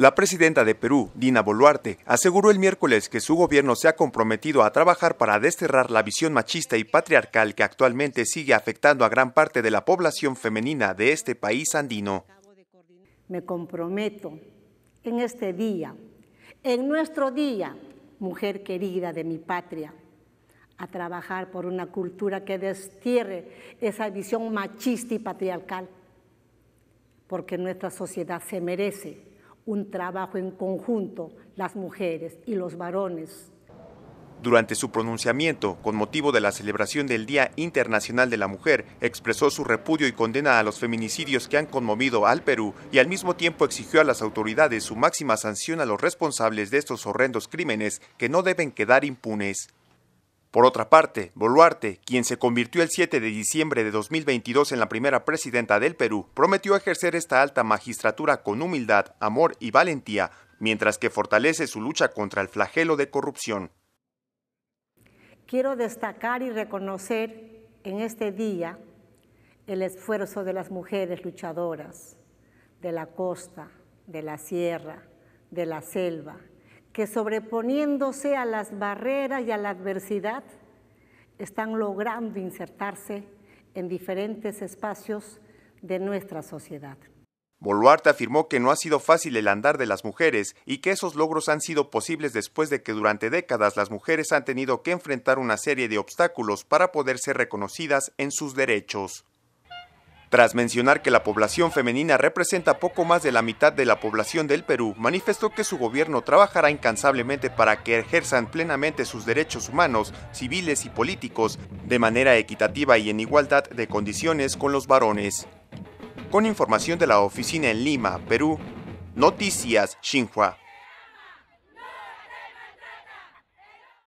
La presidenta de Perú, Dina Boluarte, aseguró el miércoles que su gobierno se ha comprometido a trabajar para desterrar la visión machista y patriarcal que actualmente sigue afectando a gran parte de la población femenina de este país andino. Me comprometo en este día, en nuestro día, mujer querida de mi patria, a trabajar por una cultura que destierre esa visión machista y patriarcal, porque nuestra sociedad se merece un trabajo en conjunto, las mujeres y los varones. Durante su pronunciamiento, con motivo de la celebración del Día Internacional de la Mujer, expresó su repudio y condena a los feminicidios que han conmovido al Perú y al mismo tiempo exigió a las autoridades su máxima sanción a los responsables de estos horrendos crímenes que no deben quedar impunes. Por otra parte, Boluarte, quien se convirtió el 7 de diciembre de 2022 en la primera presidenta del Perú, prometió ejercer esta alta magistratura con humildad, amor y valentía, mientras que fortalece su lucha contra el flagelo de corrupción. Quiero destacar y reconocer en este día el esfuerzo de las mujeres luchadoras de la costa, de la sierra, de la selva, que sobreponiéndose a las barreras y a la adversidad, están logrando insertarse en diferentes espacios de nuestra sociedad. Boluarte afirmó que no ha sido fácil el andar de las mujeres y que esos logros han sido posibles después de que durante décadas las mujeres han tenido que enfrentar una serie de obstáculos para poder ser reconocidas en sus derechos. Tras mencionar que la población femenina representa poco más de la mitad de la población del Perú, manifestó que su gobierno trabajará incansablemente para que ejerzan plenamente sus derechos humanos, civiles y políticos, de manera equitativa y en igualdad de condiciones con los varones. Con información de la oficina en Lima, Perú, Noticias Xinhua.